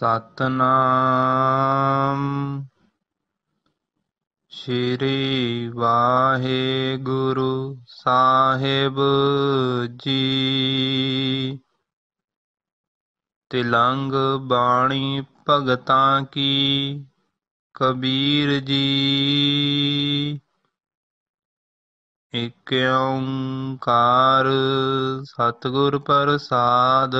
ਸਤਨਾਮ ਸ਼੍ਰੀ ਵਾਹਿਗੁਰੂ ਸਾਹਿਬ ਜੀ ਤਿਲੰਗ ਬਾਣੀ ਭਗਤਾਂ ਕੀ ਕਬੀਰ ਜੀ ਇਕ ਓੰਕਾਰ ਸਤਿਗੁਰ ਪ੍ਰਸਾਦ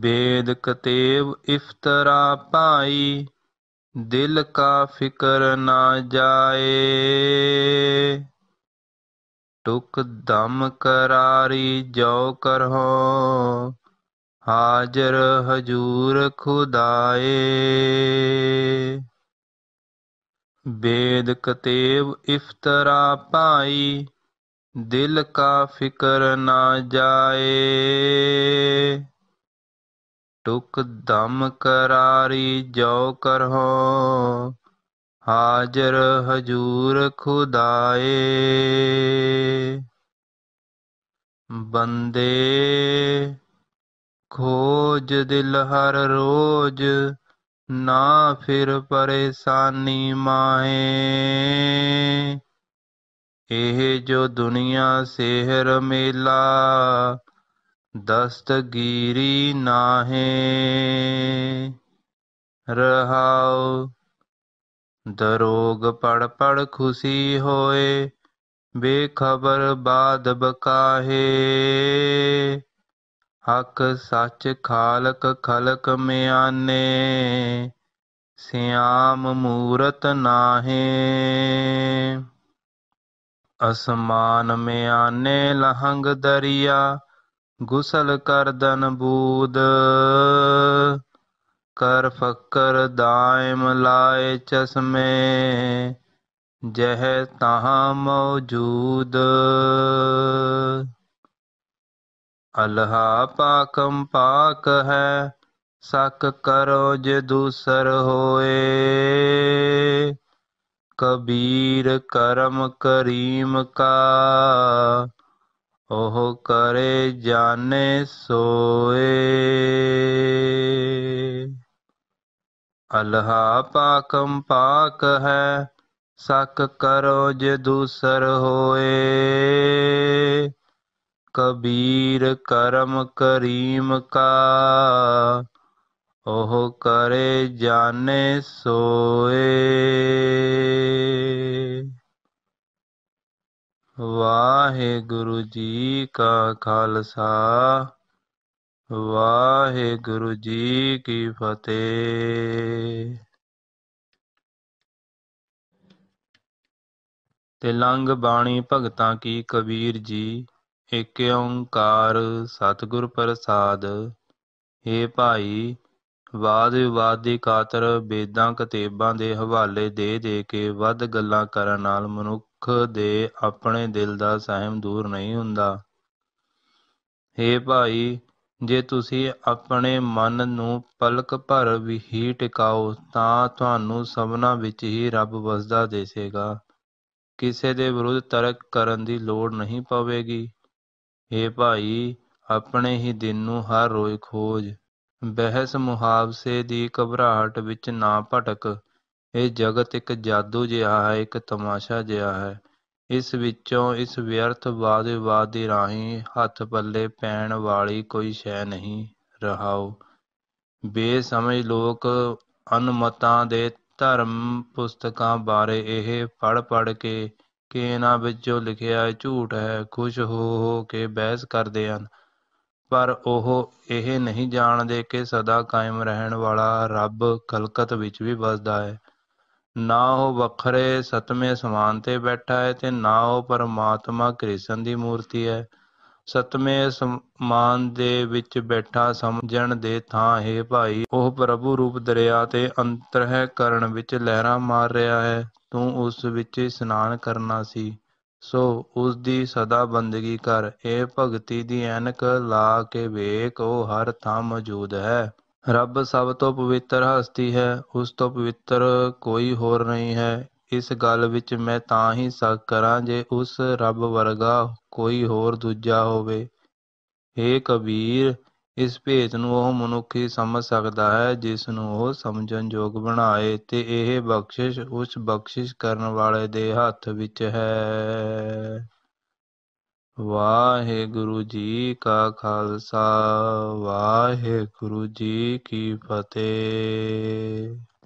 ਬੇਦ ਕਤੇਵ ਇਫਤਰਾ ਪਾਈ ਦਿਲ ਕਾ ਫਿਕਰ ਨਾ ਜਾਏ ਟੁਕ ਦਮ ਕਰਾਰੀ ਜੋ ਕਰਹੁ ਹਾਜ਼ਰ ਹਜੂਰ ਖੁਦਾਏ ਬੇਦ ਕਤੇਵ ਇਫਤਰਾ ਪਾਈ ਦਿਲ ਕਾ ਫਿਕਰ ਨਾ ਜਾਏ ਟੁਕ ਦਮ ਕਰਾਰੀ ਜੋ ਕਰਹੁ ਹਾਜ਼ਰ ਹਜੂਰ ਖੁਦਾਏ ਬੰਦੇ ਖੋਜ ਦਿਲ ਹਰ ਰੋਜ ਨਾ ਫਿਰ ਪਰੇਸ਼ਾਨੀ ਮਾਏ ਇਹ ਜੋ ਦੁਨੀਆ ਸਿਹਰ ਮੇਲਾ ਦਸਤਗੀਰੀ ਨਾਹੇ ਰਹਾਉ ਦਰੋਗ ਪੜ ਪੜ ਖੁਸ਼ੀ ਹੋਏ ਬੇਖਬਰ ਬਾਦ ਬਕਾਹੇ ਹਕ ਸੱਚ ਖਾਲਕ ਖਲਕ ਮਿਆਨੇ ਸਿਆਮ ਮੂਰਤ ਨਾਹੇ ਅਸਮਾਨ ਮਿਆਨੇ ਲਹੰਗ ਦਰਿਆ गुसल कर दन बूद कर फकर दायम लाए चश्मे जह तहा मौजूद अल्हा पाकम पाक है सक करो ज दूसर होए कबीर करम करीम का ਉਹ ਕਰੇ ਜਾਣੇ ਸੋਏ ਅਲਹਾ ਪਾਕਮ ਪਾਕ ਹੈ ਸਕ ਕਰੋ ਜੇ ਦੂਸਰ ਹੋਏ ਕਬੀਰ ਕਰਮ ਕਰੀਮ ਕਾ ਉਹ ਕਰੇ ਜਾਣੇ ਸੋਏ ਵਾ ਵਾਹਿਗੁਰੂ ਜੀ ਕਾ ਖਾਲਸਾ ਵਾਹਿਗੁਰੂ ਜੀ ਕੀ ਫਤਿਹ ਤੇ ਲੰਗ ਬਾਣੀ ਭਗਤਾਂ ਕੀ ਕਬੀਰ ਜੀ ਏਕ ਓੰਕਾਰ ਸਤਿਗੁਰ ਪ੍ਰਸਾਦ ਏ ਭਾਈ ਵਾਦ ਵਿਵਾਦ ਦੀ ਖਾਤਰ ਵੇਦਾਂ ਕਤੇਬਾਂ ਦੇ ਹਵਾਲੇ ਦੇ ਦੇ ਕੇ ਵੱਧ ਗੱਲਾਂ ਕਰਨ ਨਾਲ ਮਨੁੱਖ ਦੇ ਆਪਣੇ ਦਿਲ ਦਾ ਸਹਿਮ ਦੂਰ ਨਹੀਂ ਹੁੰਦਾ ਹੇ ਭਾਈ ਜੇ ਤੁਸੀਂ ਆਪਣੇ ਮਨ ਨੂੰ ਪਲਕ ਭਰ ਵੀ ਹੀ ਟਿਕਾਓ ਤਾਂ ਤੁਹਾਨੂੰ ਸਭਨਾ ਵਿੱਚ ਹੀ ਰੱਬ ਵਸਦਾ ਦੇਸੇਗਾ ਕਿਸੇ ਦੇ ਵਿਰੁੱਧ ਤਰਕ ਕਰਨ ਦੀ ਲੋੜ ਨਹੀਂ ਪਵੇਗੀ ਏ ਭਾਈ ਆਪਣੇ ਹੀ ਦਿਨ ਨੂੰ ਹਰ ਰੋਜ਼ ਖੋਜ ਬਹਿਸ ਮੁਹਾਵਸੇ ਦੀ ਘਬਰਾਹਟ ਵਿੱਚ ਨਾ ਭਟਕ ਇਹ ਜਗਤ ਇੱਕ ਜਾਦੂ ਜਿਹਾ ਹੈ ਇੱਕ ਤਮਾਸ਼ਾ ਜਿਹਾ ਹੈ ਇਸ ਵਿੱਚੋਂ ਇਸ ਵਿਅਰਥ ਵਾਦ ਵਿਵਾਦ ਦੀ ਰਾਹੀਂ ਹੱਥ ਪੱਲੇ ਪੈਣ ਵਾਲੀ ਕੋਈ ਸ਼ੈ ਨਹੀਂ ਰਹਾਓ ਬੇਸਮਝ ਲੋਕ ਅਨਮਤਾਂ ਦੇ ਧਰਮ ਪੁਸਤਕਾਂ ਬਾਰੇ ਇਹ ਪੜ ਪੜ ਕੇ ਕਿ ਇਹਨਾਂ ਵਿੱਚੋਂ ਲਿਖਿਆ ਝੂਠ ਹੈ ਖੁਸ਼ ਹੋ ਹੋ ਕੇ ਬਹਿਸ ਕਰਦੇ ਹਨ ਪਰ ਉਹ ਇਹ ਨਹੀਂ ਜਾਣਦੇ ਕਿ ਸਦਾ ਕਾਇਮ ਰਹਿਣ ਵਾਲਾ ਰੱਬ ਕਲਕਤ ਵਿੱਚ ਵੀ ਵਸਦਾ ਹੈ ਨਾ ਉਹ ਵੱਖਰੇ ਸਤਵੇਂ ਸਮਾਨ ਤੇ ਬੈਠਾ ਹੈ ਤੇ ਨਾ ਉਹ ਪਰਮਾਤਮਾ ਕ੍ਰਿਸ਼ਨ ਦੀ ਮੂਰਤੀ ਹੈ ਸਤਵੇਂ ਸਮਾਨ ਦੇ ਵਿੱਚ ਬੈਠਾ ਸਮਝਣ ਦੇ ਥਾਂ ਹੈ ਭਾਈ ਉਹ ਪ੍ਰਭੂ ਰੂਪ ਦਰਿਆ ਤੇ ਅੰਤਰਹਿ ਕਰਨ ਵਿੱਚ ਲਹਿਰਾਂ ਮਾਰ ਰਿਹਾ ਹੈ ਤੂੰ ਉਸ ਵਿੱਚ ਇਸ਼ਨਾਨ ਕਰਨਾ ਸੀ ਸੋ ਉਸ ਦੀ ਸਦਾ ਬੰਦਗੀ ਕਰ ਇਹ ਭਗਤੀ ਦੀ ਐਨਕ ਲਾ ਕੇ ਵੇਖ ਉਹ ਹਰ ਥਾਂ ਮੌਜੂਦ ਹੈ ਰੱਬ ਸਭ ਤੋਂ ਪਵਿੱਤਰ ਹਸਤੀ ਹੈ ਉਸ ਤੋਂ ਪਵਿੱਤਰ ਕੋਈ ਹੋਰ ਨਹੀਂ ਹੈ ਇਸ ਗੱਲ ਵਿੱਚ ਮੈਂ ਤਾਂ ਹੀ ਸ਼ੱਕ ਕਰਾਂ ਜੇ ਉਸ ਰੱਬ ਵਰਗਾ ਕੋਈ ਹੋਰ ਦੂਜਾ ਹੋਵੇ ਏ ਕਬੀਰ ਇਸ ਭੇਤ ਨੂੰ ਉਹ ਮਨੁੱਖ ਹੀ ਸਮਝ ਸਕਦਾ ਹੈ ਜਿਸ ਨੂੰ ਉਹ ਸਮਝਣ ਯੋਗ ਬਣਾਏ ਤੇ ਇਹ ਬਖਸ਼ਿਸ਼ ਉਸ ਬਖਸ਼ਿਸ਼ ਕਰਨ ਵਾਲੇ ਦੇ ਹੱਥ ਵਿੱਚ ਹੈ ਵਾਹਿਗੁਰੂ ਜੀ ਕਾ ਖਾਲਸਾ ਵਾਹਿਗੁਰੂ ਜੀ ਕੀ ਫਤਿਹ